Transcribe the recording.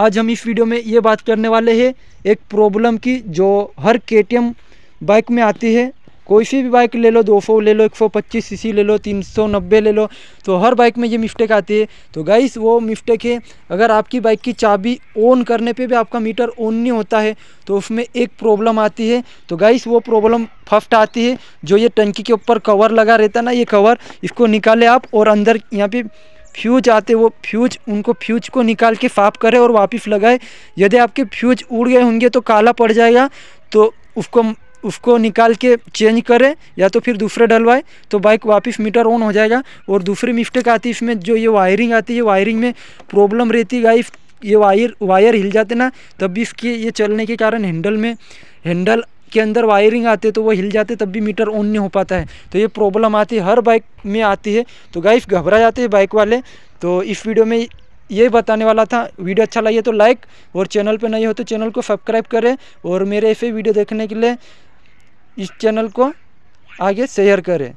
आज हम इस वीडियो में ये बात करने वाले हैं एक प्रॉब्लम की जो हर के बाइक में आती है कोई सी भी बाइक ले लो 200 ले लो 125 सीसी ले लो 390 ले लो तो हर बाइक में ये मिस्टेक आती है तो गाइस वो मिस्टेक है अगर आपकी बाइक की चाबी ऑन करने पे भी आपका मीटर ऑन नहीं होता है तो उसमें एक प्रॉब्लम आती है तो गाइस वो प्रॉब्लम फर्स्ट आती है जो ये टंकी के ऊपर कवर लगा रहता ना ये कवर इसको निकाले आप और अंदर यहाँ पर फ्यूज आते वो फ्यूज उनको फ्यूज को निकाल के साफ करें और वापस लगाए यदि आपके फ्यूज उड़ गए होंगे तो काला पड़ जाएगा तो उसको उसको निकाल के चेंज करें या तो फिर दूसरे डलवाएं तो बाइक वापस मीटर ऑन हो जाएगा और दूसरी मिस्टेक आती है इसमें जो ये वायरिंग आती है वायरिंग में प्रॉब्लम रहती है ये वायर वायर हिल जाते ना तब भी इसके ये चलने के कारण हैंडल में हैंडल के अंदर वायरिंग आते तो वो हिल जाते तब भी मीटर ऑन नहीं हो पाता है तो ये प्रॉब्लम आती है हर बाइक में आती है तो गाइफ घबरा जाते हैं बाइक वाले तो इस वीडियो में ये बताने वाला था वीडियो अच्छा लगे तो लाइक और चैनल पर नहीं हो तो चैनल को सब्सक्राइब करें और मेरे ऐसे वीडियो देखने के लिए इस चैनल को आगे शेयर करें